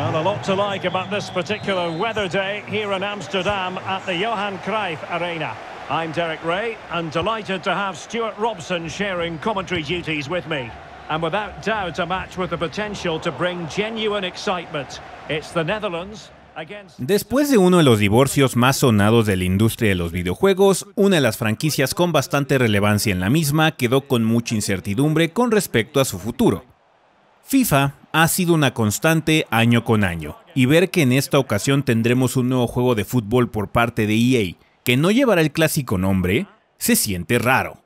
Well, a lot to like about this particular weather day here in Amsterdam at the Johan Cruyff Arena. I'm Derek Ray and delighted to have Stuart Robson sharing commentary duties with me. And without doubt, a match with the potential to bring genuine excitement. It's the Netherlands Después de uno de los divorcios más sonados de la industria de los videojuegos, una de las franquicias con bastante relevancia en la misma quedó con mucha incertidumbre con respecto a su futuro. FIFA ha sido una constante año con año, y ver que en esta ocasión tendremos un nuevo juego de fútbol por parte de EA que no llevará el clásico nombre, se siente raro.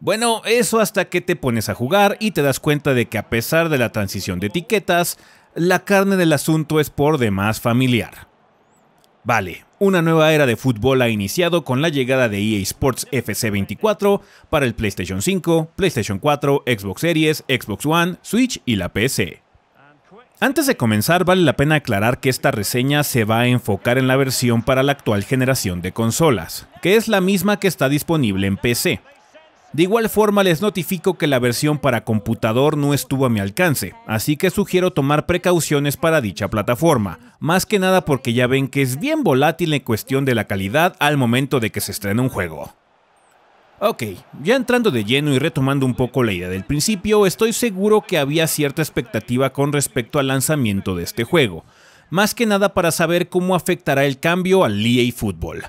Bueno, eso hasta que te pones a jugar y te das cuenta de que a pesar de la transición de etiquetas, la carne del asunto es por demás familiar. Vale, una nueva era de fútbol ha iniciado con la llegada de EA Sports FC 24 para el PlayStation 5, PlayStation 4, Xbox Series, Xbox One, Switch y la PC. Antes de comenzar, vale la pena aclarar que esta reseña se va a enfocar en la versión para la actual generación de consolas, que es la misma que está disponible en PC, de igual forma les notifico que la versión para computador no estuvo a mi alcance, así que sugiero tomar precauciones para dicha plataforma, más que nada porque ya ven que es bien volátil en cuestión de la calidad al momento de que se estrena un juego. Ok, ya entrando de lleno y retomando un poco la idea del principio, estoy seguro que había cierta expectativa con respecto al lanzamiento de este juego, más que nada para saber cómo afectará el cambio al EA Football.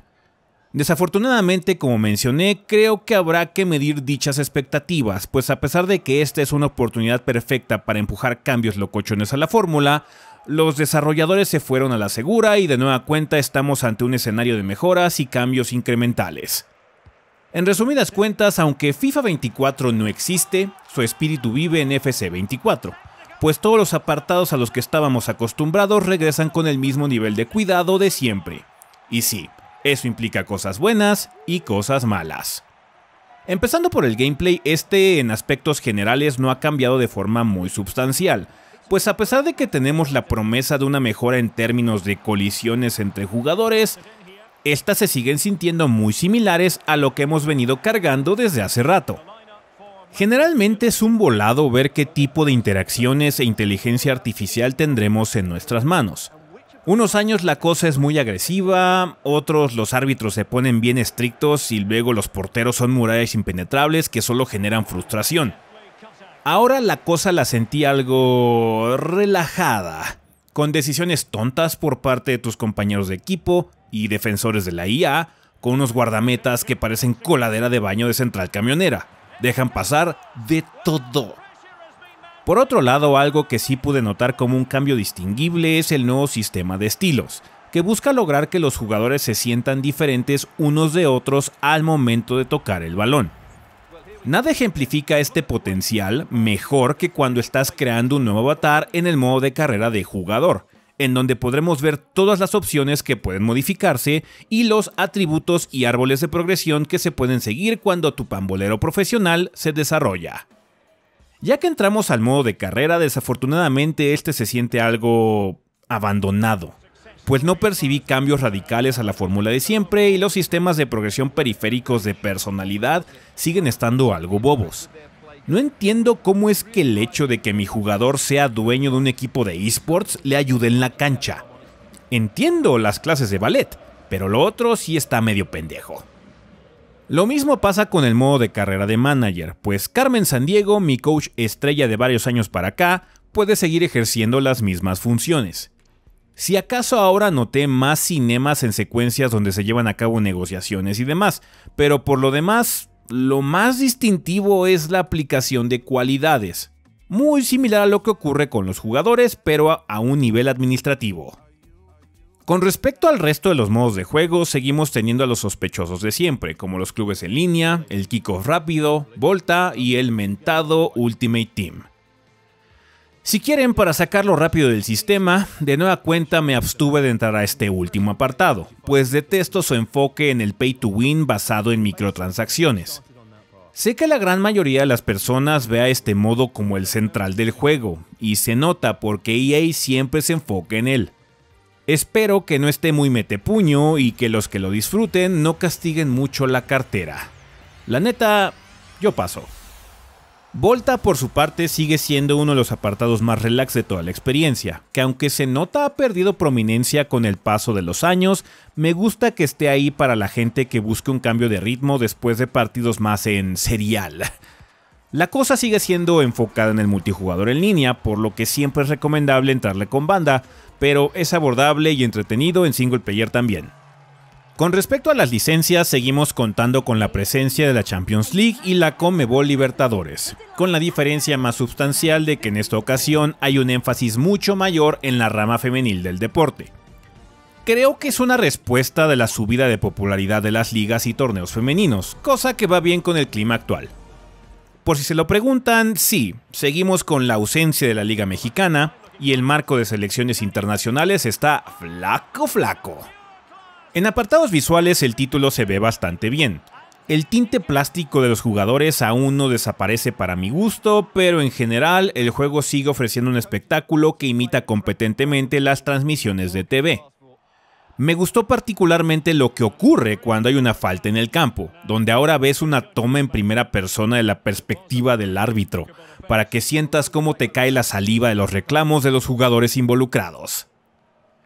Desafortunadamente, como mencioné, creo que habrá que medir dichas expectativas, pues a pesar de que esta es una oportunidad perfecta para empujar cambios locochones a la fórmula, los desarrolladores se fueron a la segura y de nueva cuenta estamos ante un escenario de mejoras y cambios incrementales. En resumidas cuentas, aunque FIFA 24 no existe, su espíritu vive en FC 24, pues todos los apartados a los que estábamos acostumbrados regresan con el mismo nivel de cuidado de siempre. Y sí, eso implica cosas buenas y cosas malas. Empezando por el gameplay, este en aspectos generales no ha cambiado de forma muy sustancial, pues a pesar de que tenemos la promesa de una mejora en términos de colisiones entre jugadores, estas se siguen sintiendo muy similares a lo que hemos venido cargando desde hace rato. Generalmente es un volado ver qué tipo de interacciones e inteligencia artificial tendremos en nuestras manos. Unos años la cosa es muy agresiva, otros los árbitros se ponen bien estrictos y luego los porteros son murallas impenetrables que solo generan frustración. Ahora la cosa la sentí algo relajada, con decisiones tontas por parte de tus compañeros de equipo y defensores de la IA, con unos guardametas que parecen coladera de baño de central camionera. Dejan pasar de todo. Por otro lado, algo que sí pude notar como un cambio distinguible es el nuevo sistema de estilos, que busca lograr que los jugadores se sientan diferentes unos de otros al momento de tocar el balón. Nada ejemplifica este potencial mejor que cuando estás creando un nuevo avatar en el modo de carrera de jugador, en donde podremos ver todas las opciones que pueden modificarse y los atributos y árboles de progresión que se pueden seguir cuando tu pambolero profesional se desarrolla. Ya que entramos al modo de carrera, desafortunadamente este se siente algo abandonado, pues no percibí cambios radicales a la fórmula de siempre y los sistemas de progresión periféricos de personalidad siguen estando algo bobos. No entiendo cómo es que el hecho de que mi jugador sea dueño de un equipo de esports le ayude en la cancha. Entiendo las clases de ballet, pero lo otro sí está medio pendejo. Lo mismo pasa con el modo de carrera de manager, pues Carmen Sandiego, mi coach estrella de varios años para acá, puede seguir ejerciendo las mismas funciones. Si acaso ahora noté más cinemas en secuencias donde se llevan a cabo negociaciones y demás, pero por lo demás, lo más distintivo es la aplicación de cualidades, muy similar a lo que ocurre con los jugadores, pero a un nivel administrativo. Con respecto al resto de los modos de juego, seguimos teniendo a los sospechosos de siempre, como los clubes en línea, el kickoff rápido, Volta y el mentado Ultimate Team. Si quieren, para sacarlo rápido del sistema, de nueva cuenta me abstuve de entrar a este último apartado, pues detesto su enfoque en el pay to win basado en microtransacciones. Sé que la gran mayoría de las personas ve a este modo como el central del juego, y se nota porque EA siempre se enfoca en él. Espero que no esté muy metepuño y que los que lo disfruten no castiguen mucho la cartera. La neta, yo paso. Volta por su parte sigue siendo uno de los apartados más relax de toda la experiencia, que aunque se nota ha perdido prominencia con el paso de los años, me gusta que esté ahí para la gente que busque un cambio de ritmo después de partidos más en serial. La cosa sigue siendo enfocada en el multijugador en línea, por lo que siempre es recomendable entrarle con banda, pero es abordable y entretenido en single player también. Con respecto a las licencias, seguimos contando con la presencia de la Champions League y la Conmebol Libertadores, con la diferencia más sustancial de que en esta ocasión hay un énfasis mucho mayor en la rama femenil del deporte. Creo que es una respuesta de la subida de popularidad de las ligas y torneos femeninos, cosa que va bien con el clima actual. Por si se lo preguntan, sí, seguimos con la ausencia de la Liga Mexicana y el marco de selecciones internacionales está flaco flaco. En apartados visuales el título se ve bastante bien. El tinte plástico de los jugadores aún no desaparece para mi gusto, pero en general el juego sigue ofreciendo un espectáculo que imita competentemente las transmisiones de TV. Me gustó particularmente lo que ocurre cuando hay una falta en el campo, donde ahora ves una toma en primera persona de la perspectiva del árbitro, para que sientas cómo te cae la saliva de los reclamos de los jugadores involucrados.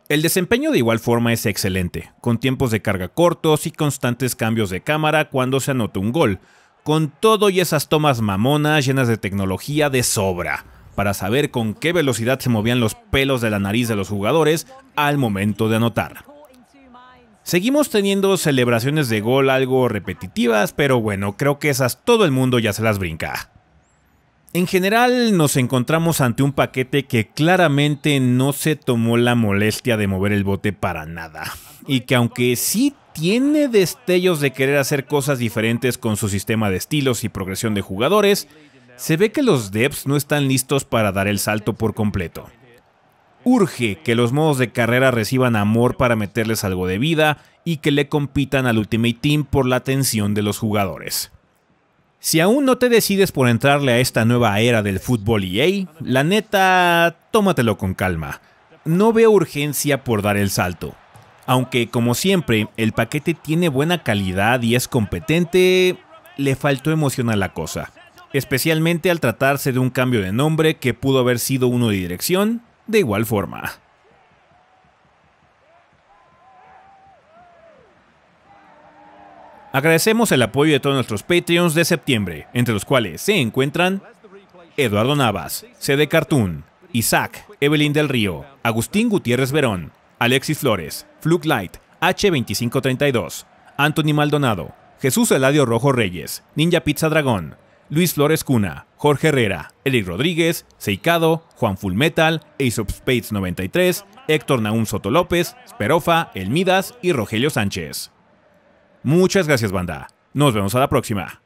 El desempeño de igual forma es excelente, con tiempos de carga cortos y constantes cambios de cámara cuando se anota un gol, con todo y esas tomas mamonas llenas de tecnología de sobra, para saber con qué velocidad se movían los pelos de la nariz de los jugadores al momento de anotar. Seguimos teniendo celebraciones de gol algo repetitivas, pero bueno, creo que esas todo el mundo ya se las brinca. En general nos encontramos ante un paquete que claramente no se tomó la molestia de mover el bote para nada, y que aunque sí tiene destellos de querer hacer cosas diferentes con su sistema de estilos y progresión de jugadores, se ve que los devs no están listos para dar el salto por completo urge que los modos de carrera reciban amor para meterles algo de vida y que le compitan al Ultimate Team por la atención de los jugadores. Si aún no te decides por entrarle a esta nueva era del fútbol EA, la neta, tómatelo con calma. No veo urgencia por dar el salto. Aunque, como siempre, el paquete tiene buena calidad y es competente, le faltó emoción a la cosa. Especialmente al tratarse de un cambio de nombre que pudo haber sido uno de dirección, de igual forma. Agradecemos el apoyo de todos nuestros Patreons de septiembre, entre los cuales se encuentran Eduardo Navas, CD Cartoon, Isaac, Evelyn del Río, Agustín Gutiérrez Verón, Alexis Flores, Fluke Light, H2532, Anthony Maldonado, Jesús Eladio Rojo Reyes, Ninja Pizza Dragón, Luis Flores Cuna, Jorge Herrera, Eric Rodríguez, Seikado, Juan Fullmetal, Ace of Spades 93, Héctor Naum Soto López, Sperofa, Elmidas y Rogelio Sánchez. Muchas gracias, banda. Nos vemos a la próxima.